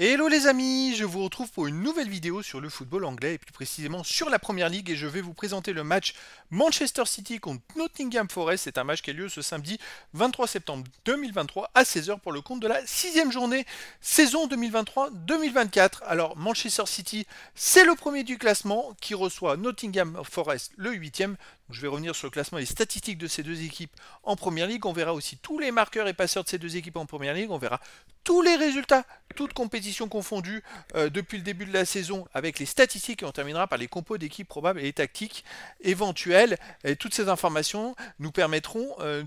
Hello les amis, je vous retrouve pour une nouvelle vidéo sur le football anglais et plus précisément sur la première ligue et je vais vous présenter le match Manchester City contre Nottingham Forest. C'est un match qui a lieu ce samedi 23 septembre 2023 à 16h pour le compte de la sixième journée saison 2023-2024. Alors Manchester City c'est le premier du classement qui reçoit Nottingham Forest le 8 huitième. Je vais revenir sur le classement et les statistiques de ces deux équipes en première ligue. On verra aussi tous les marqueurs et passeurs de ces deux équipes en première ligue. On verra tous les résultats, toutes compétitions confondues euh, depuis le début de la saison avec les statistiques et on terminera par les compos d'équipes probables et les tactiques éventuelles. Et toutes ces informations nous permettront euh,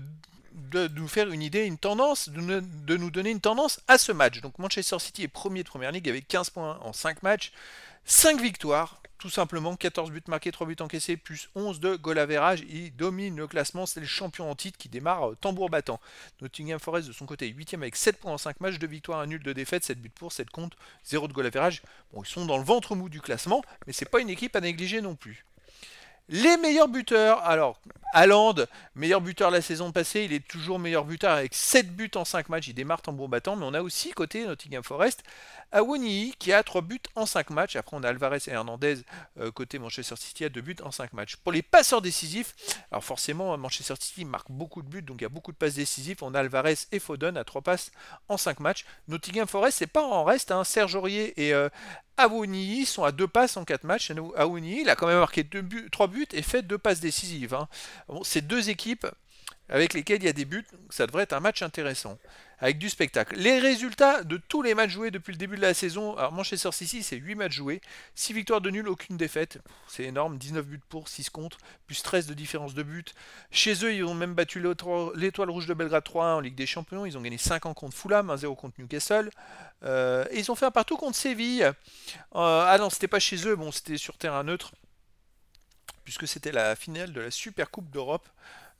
de, nous faire une idée, une tendance, de, nous donner une tendance à ce match. Donc Manchester City est premier de première ligue avec 15 points en 5 matchs, 5 victoires, tout simplement 14 buts marqués, 3 buts encaissés, plus 11 de goal average. Il domine le classement, c'est le champion en titre qui démarre euh, tambour battant. Nottingham Forest de son côté est 8ème avec 7 points en 5 matchs, de victoire, 1 nul, de défaite, 7 buts pour, 7 comptes, 0 de goal average. Bon, ils sont dans le ventre mou du classement, mais c'est pas une équipe à négliger non plus. Les meilleurs buteurs, alors Aland, meilleur buteur de la saison passée, il est toujours meilleur buteur avec 7 buts en 5 matchs, il démarre en bon battant, mais on a aussi côté Nottingham Forest Awoniyi qui a 3 buts en 5 matchs, après on a Alvarez et Hernandez euh, côté Manchester City à 2 buts en 5 matchs. Pour les passeurs décisifs, alors forcément Manchester City marque beaucoup de buts, donc il y a beaucoup de passes décisives, on a Alvarez et Foden à 3 passes en 5 matchs. Nottingham Forest c'est pas en reste, hein. Serge Aurier et euh, Aouni sont à deux passes en quatre matchs. Aouni, il a quand même marqué deux buts, trois buts et fait deux passes décisives. Hein. ces c'est deux équipes avec lesquelles il y a des buts, ça devrait être un match intéressant avec du spectacle. Les résultats de tous les matchs joués depuis le début de la saison, alors Manchester City c'est 8 matchs joués, 6 victoires de nul, aucune défaite, c'est énorme, 19 buts pour, 6 contre, plus 13 de différence de but. Chez eux ils ont même battu l'étoile rouge de Belgrade 3-1 en Ligue des Champions, ils ont gagné 5 ans contre Fulham, 1-0 contre Newcastle, et euh, ils ont fait un partout contre Séville. Euh, ah non c'était pas chez eux, bon c'était sur terrain neutre, puisque c'était la finale de la Super Coupe d'Europe.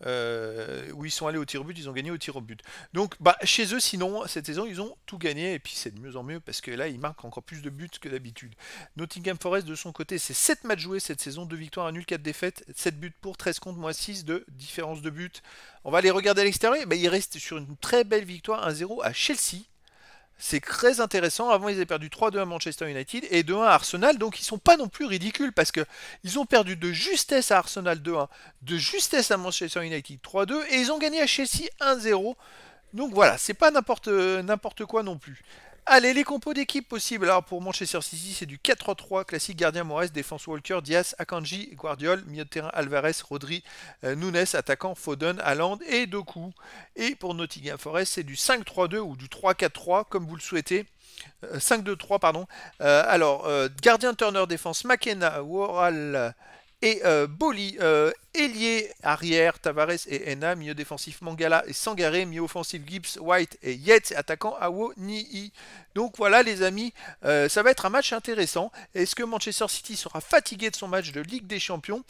Euh, où ils sont allés au tir au but, ils ont gagné au tir au but. Donc bah, chez eux, sinon, cette saison, ils ont tout gagné, et puis c'est de mieux en mieux, parce que là, ils marquent encore plus de buts que d'habitude. Nottingham Forest, de son côté, c'est 7 matchs joués cette saison, 2 victoires, 1 nul, 4 défaites, 7 buts pour, 13 contre, moins 6 de différence de but. On va aller regarder à l'extérieur, bah, ben, ils restent sur une très belle victoire 1-0 à Chelsea c'est très intéressant. Avant, ils avaient perdu 3-2 à Manchester United et 2-1 à Arsenal, donc ils sont pas non plus ridicules parce qu'ils ont perdu de justesse à Arsenal 2-1, de justesse à Manchester United 3-2 et ils ont gagné à Chelsea 1-0. Donc voilà, c'est pas n'importe euh, quoi non plus. Allez, les compos d'équipe possibles. Alors pour Manchester City, c'est du 4 3 classique gardien Moraes, défense Walker, Diaz, Akanji, Guardiol, milieu de terrain Alvarez, Rodri, euh, Nunes, attaquant Foden, Haaland et Doku. Et pour Nottingham Forest, c'est du 5-3-2 ou du 3-4-3, comme vous le souhaitez. 5-2-3, euh, pardon. Euh, alors, gardien Turner défense, McKenna, Woral et euh, Boli. Euh, ailier arrière, Tavares et Enna, milieu défensif Mangala et Sangaré, milieu offensif Gibbs, White et Yates, attaquant Awo Ni'i. Donc voilà les amis, euh, ça va être un match intéressant. Est-ce que Manchester City sera fatigué de son match de Ligue des Champions,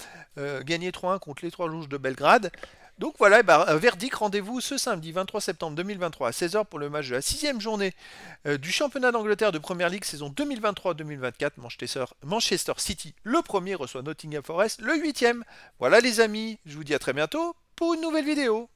gagné 3-1 contre les trois rouges de Belgrade donc voilà, eh ben, un verdict, rendez-vous ce samedi 23 septembre 2023 à 16h pour le match de la sixième journée euh, du championnat d'Angleterre de Première League saison 2023-2024. Manchester, Manchester City, le premier, reçoit Nottingham Forest, le huitième. Voilà les amis, je vous dis à très bientôt pour une nouvelle vidéo.